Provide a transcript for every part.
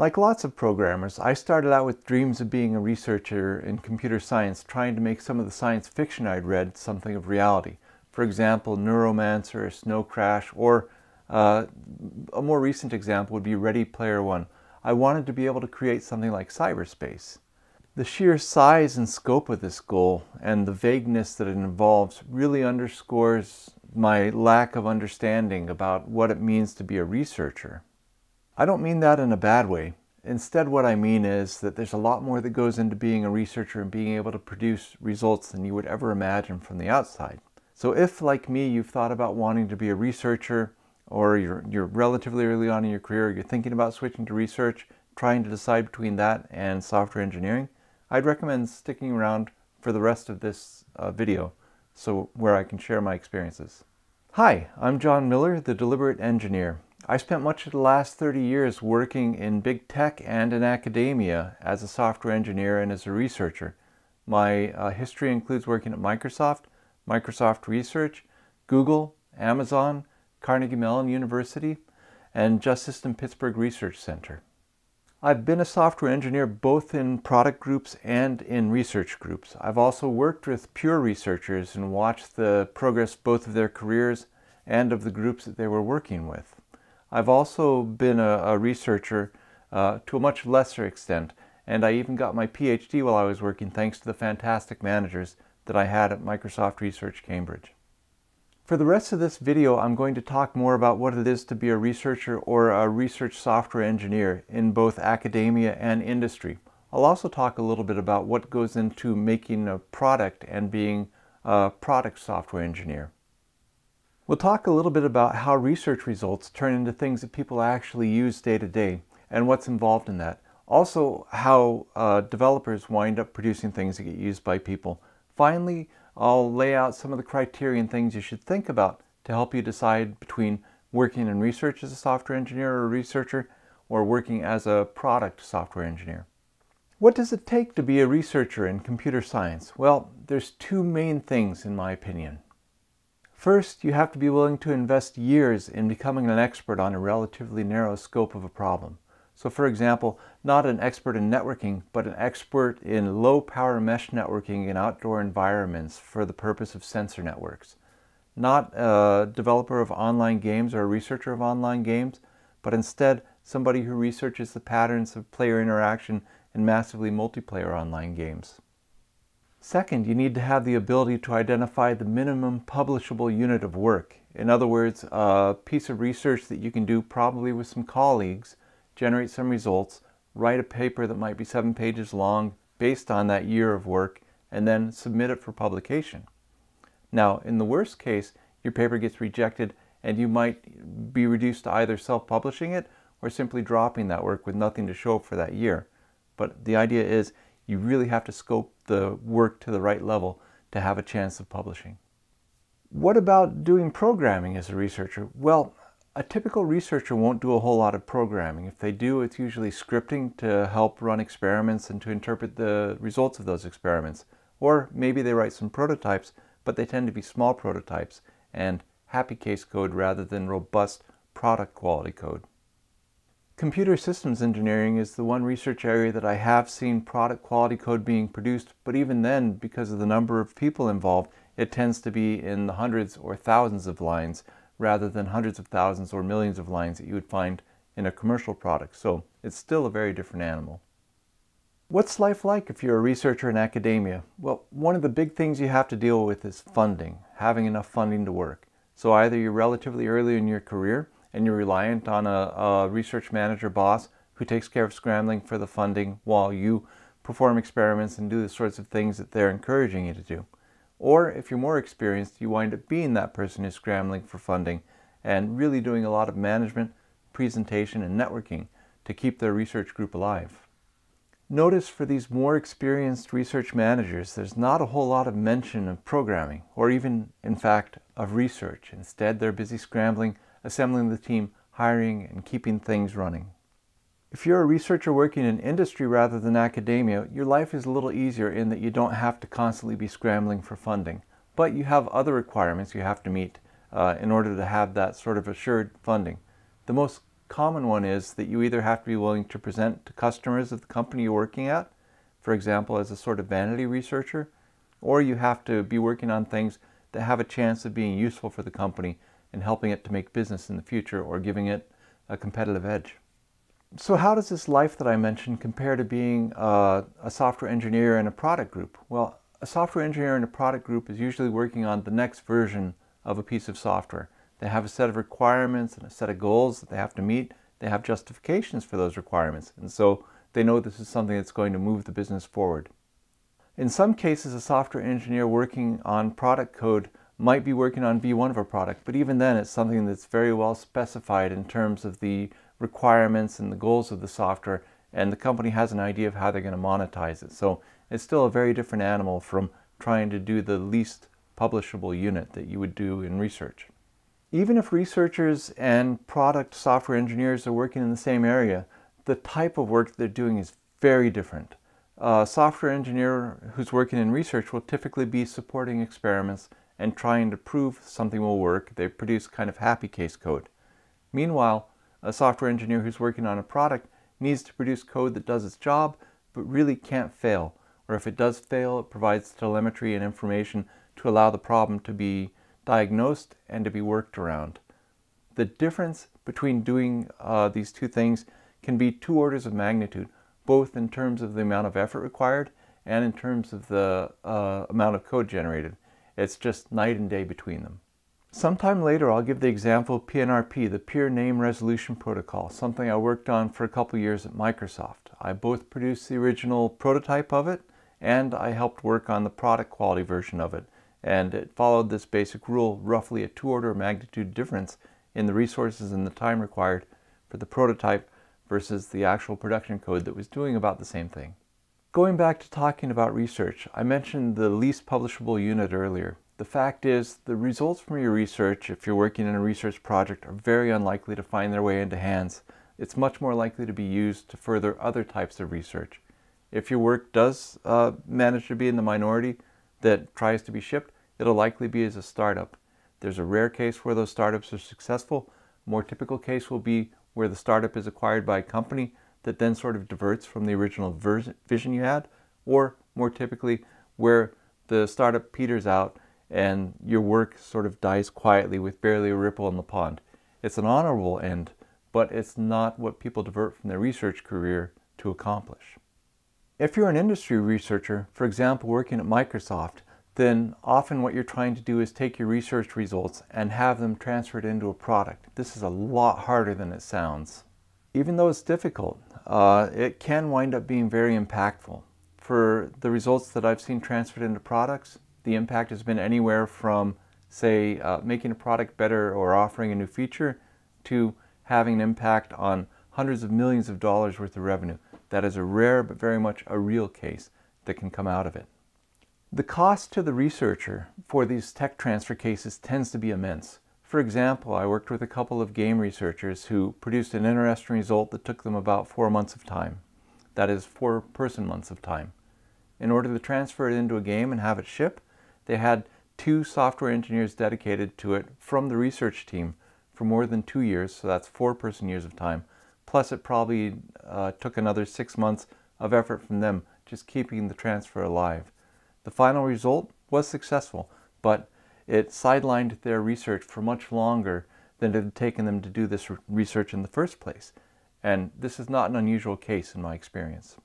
Like lots of programmers, I started out with dreams of being a researcher in computer science, trying to make some of the science fiction I'd read something of reality. For example, Neuromancer, Snow Crash, or uh, a more recent example would be Ready Player One. I wanted to be able to create something like cyberspace. The sheer size and scope of this goal and the vagueness that it involves really underscores my lack of understanding about what it means to be a researcher. I don't mean that in a bad way. Instead, what I mean is that there's a lot more that goes into being a researcher and being able to produce results than you would ever imagine from the outside. So if, like me, you've thought about wanting to be a researcher, or you're, you're relatively early on in your career, you're thinking about switching to research, trying to decide between that and software engineering, I'd recommend sticking around for the rest of this uh, video, so where I can share my experiences. Hi, I'm John Miller, the Deliberate Engineer. I spent much of the last 30 years working in big tech and in academia as a software engineer and as a researcher. My uh, history includes working at Microsoft, Microsoft Research, Google, Amazon, Carnegie Mellon University, and Justice System Pittsburgh Research Center. I've been a software engineer both in product groups and in research groups. I've also worked with pure researchers and watched the progress both of their careers and of the groups that they were working with. I've also been a, a researcher uh, to a much lesser extent, and I even got my PhD while I was working thanks to the fantastic managers that I had at Microsoft Research Cambridge. For the rest of this video, I'm going to talk more about what it is to be a researcher or a research software engineer in both academia and industry. I'll also talk a little bit about what goes into making a product and being a product software engineer. We'll talk a little bit about how research results turn into things that people actually use day to day and what's involved in that. Also, how uh, developers wind up producing things that get used by people. Finally, I'll lay out some of the criteria and things you should think about to help you decide between working in research as a software engineer or researcher or working as a product software engineer. What does it take to be a researcher in computer science? Well, there's two main things in my opinion. First, you have to be willing to invest years in becoming an expert on a relatively narrow scope of a problem. So for example, not an expert in networking, but an expert in low power mesh networking in outdoor environments for the purpose of sensor networks. Not a developer of online games or a researcher of online games, but instead somebody who researches the patterns of player interaction in massively multiplayer online games. Second, you need to have the ability to identify the minimum publishable unit of work. In other words, a piece of research that you can do probably with some colleagues, generate some results, write a paper that might be seven pages long based on that year of work, and then submit it for publication. Now, in the worst case, your paper gets rejected and you might be reduced to either self-publishing it or simply dropping that work with nothing to show for that year. But the idea is you really have to scope the work to the right level to have a chance of publishing. What about doing programming as a researcher? Well, a typical researcher won't do a whole lot of programming. If they do, it's usually scripting to help run experiments and to interpret the results of those experiments. Or maybe they write some prototypes, but they tend to be small prototypes and happy case code rather than robust product quality code. Computer systems engineering is the one research area that I have seen product quality code being produced, but even then, because of the number of people involved, it tends to be in the hundreds or thousands of lines rather than hundreds of thousands or millions of lines that you would find in a commercial product. So it's still a very different animal. What's life like if you're a researcher in academia? Well, one of the big things you have to deal with is funding, having enough funding to work. So either you're relatively early in your career and you're reliant on a, a research manager boss who takes care of scrambling for the funding while you perform experiments and do the sorts of things that they're encouraging you to do. Or if you're more experienced, you wind up being that person who's scrambling for funding and really doing a lot of management, presentation, and networking to keep their research group alive. Notice for these more experienced research managers, there's not a whole lot of mention of programming, or even, in fact, of research. Instead, they're busy scrambling assembling the team, hiring, and keeping things running. If you're a researcher working in industry rather than academia, your life is a little easier in that you don't have to constantly be scrambling for funding, but you have other requirements you have to meet uh, in order to have that sort of assured funding. The most common one is that you either have to be willing to present to customers of the company you're working at, for example, as a sort of vanity researcher, or you have to be working on things that have a chance of being useful for the company and helping it to make business in the future or giving it a competitive edge. So how does this life that I mentioned compare to being a, uh, a software engineer in a product group? Well, a software engineer in a product group is usually working on the next version of a piece of software. They have a set of requirements and a set of goals that they have to meet. They have justifications for those requirements. And so they know this is something that's going to move the business forward. In some cases, a software engineer working on product code might be working on V1 of a product, but even then it's something that's very well specified in terms of the requirements and the goals of the software, and the company has an idea of how they're going to monetize it. So it's still a very different animal from trying to do the least publishable unit that you would do in research. Even if researchers and product software engineers are working in the same area, the type of work they're doing is very different. A software engineer who's working in research will typically be supporting experiments and trying to prove something will work, they produce kind of happy case code. Meanwhile, a software engineer who's working on a product needs to produce code that does its job, but really can't fail. Or if it does fail, it provides telemetry and information to allow the problem to be diagnosed and to be worked around. The difference between doing uh, these two things can be two orders of magnitude, both in terms of the amount of effort required and in terms of the uh, amount of code generated. It's just night and day between them. Sometime later, I'll give the example of PNRP, the Peer Name Resolution Protocol, something I worked on for a couple years at Microsoft. I both produced the original prototype of it, and I helped work on the product quality version of it, and it followed this basic rule, roughly a two-order magnitude difference in the resources and the time required for the prototype versus the actual production code that was doing about the same thing. Going back to talking about research, I mentioned the least publishable unit earlier. The fact is, the results from your research, if you're working in a research project, are very unlikely to find their way into hands. It's much more likely to be used to further other types of research. If your work does uh, manage to be in the minority that tries to be shipped, it'll likely be as a startup. There's a rare case where those startups are successful. More typical case will be where the startup is acquired by a company that then sort of diverts from the original vision you had, or more typically, where the startup peters out and your work sort of dies quietly with barely a ripple in the pond. It's an honorable end, but it's not what people divert from their research career to accomplish. If you're an industry researcher, for example, working at Microsoft, then often what you're trying to do is take your research results and have them transferred into a product. This is a lot harder than it sounds even though it's difficult, uh, it can wind up being very impactful. For the results that I've seen transferred into products, the impact has been anywhere from, say, uh, making a product better or offering a new feature to having an impact on hundreds of millions of dollars worth of revenue. That is a rare but very much a real case that can come out of it. The cost to the researcher for these tech transfer cases tends to be immense. For example, I worked with a couple of game researchers who produced an interesting result that took them about four months of time. That is, four person months of time. In order to transfer it into a game and have it ship, they had two software engineers dedicated to it from the research team for more than two years, so that's four person years of time. Plus it probably uh, took another six months of effort from them just keeping the transfer alive. The final result was successful, but it sidelined their research for much longer than it had taken them to do this research in the first place. And this is not an unusual case in my experience.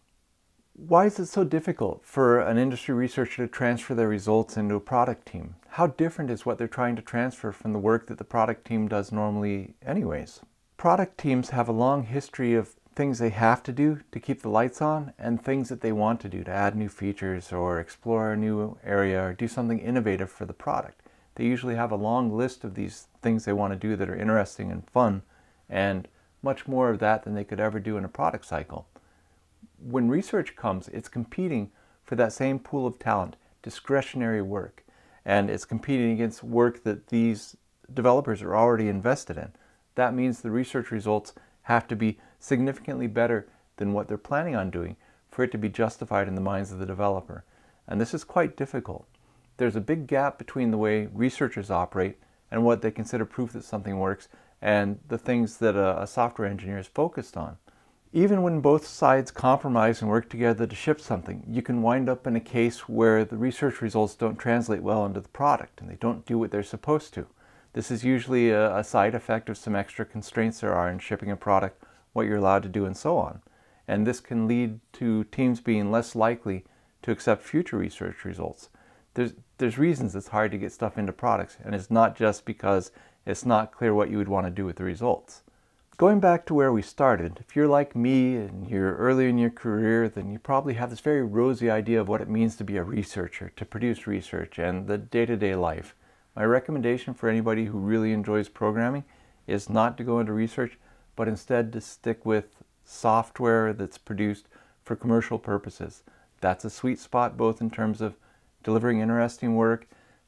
Why is it so difficult for an industry researcher to transfer their results into a product team? How different is what they're trying to transfer from the work that the product team does normally anyways? Product teams have a long history of things they have to do to keep the lights on and things that they want to do to add new features or explore a new area or do something innovative for the product they usually have a long list of these things they want to do that are interesting and fun, and much more of that than they could ever do in a product cycle. When research comes, it's competing for that same pool of talent, discretionary work, and it's competing against work that these developers are already invested in. That means the research results have to be significantly better than what they're planning on doing for it to be justified in the minds of the developer. And this is quite difficult there's a big gap between the way researchers operate and what they consider proof that something works and the things that a, a software engineer is focused on. Even when both sides compromise and work together to ship something, you can wind up in a case where the research results don't translate well into the product and they don't do what they're supposed to. This is usually a, a side effect of some extra constraints there are in shipping a product, what you're allowed to do and so on. And this can lead to teams being less likely to accept future research results. There's, there's reasons it's hard to get stuff into products, and it's not just because it's not clear what you would want to do with the results. Going back to where we started, if you're like me and you're early in your career, then you probably have this very rosy idea of what it means to be a researcher, to produce research, and the day-to-day -day life. My recommendation for anybody who really enjoys programming is not to go into research, but instead to stick with software that's produced for commercial purposes. That's a sweet spot both in terms of delivering interesting work,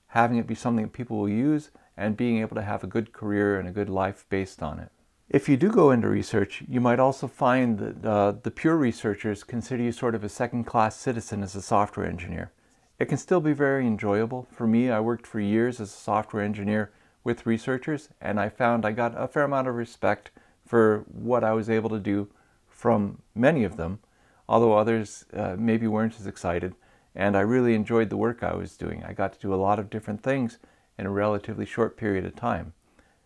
having it be something that people will use, and being able to have a good career and a good life based on it. If you do go into research, you might also find that uh, the pure researchers consider you sort of a second-class citizen as a software engineer. It can still be very enjoyable. For me, I worked for years as a software engineer with researchers, and I found I got a fair amount of respect for what I was able to do from many of them, although others uh, maybe weren't as excited and I really enjoyed the work I was doing. I got to do a lot of different things in a relatively short period of time.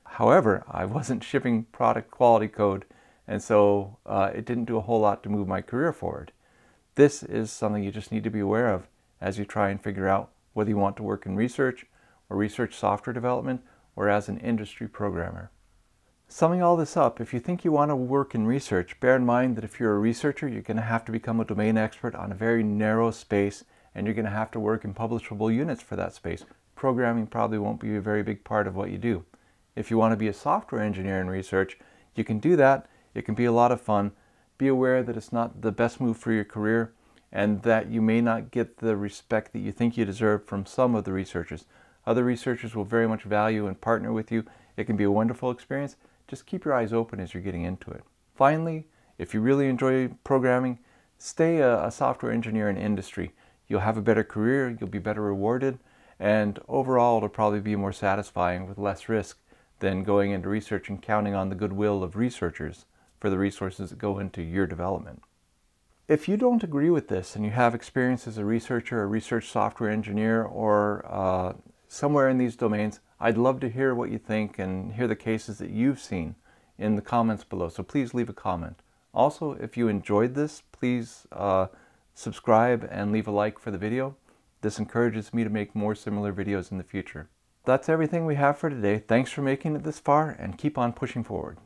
However, I wasn't shipping product quality code, and so uh, it didn't do a whole lot to move my career forward. This is something you just need to be aware of as you try and figure out whether you want to work in research or research software development or as an industry programmer. Summing all this up, if you think you want to work in research, bear in mind that if you're a researcher, you're going to have to become a domain expert on a very narrow space and you're going to have to work in publishable units for that space. Programming probably won't be a very big part of what you do. If you want to be a software engineer in research, you can do that. It can be a lot of fun. Be aware that it's not the best move for your career and that you may not get the respect that you think you deserve from some of the researchers. Other researchers will very much value and partner with you. It can be a wonderful experience. Just keep your eyes open as you're getting into it. Finally, if you really enjoy programming, stay a, a software engineer in industry you'll have a better career, you'll be better rewarded, and overall it'll probably be more satisfying with less risk than going into research and counting on the goodwill of researchers for the resources that go into your development. If you don't agree with this and you have experience as a researcher, a research software engineer, or uh, somewhere in these domains, I'd love to hear what you think and hear the cases that you've seen in the comments below, so please leave a comment. Also, if you enjoyed this, please uh, Subscribe and leave a like for the video. This encourages me to make more similar videos in the future. That's everything we have for today. Thanks for making it this far and keep on pushing forward.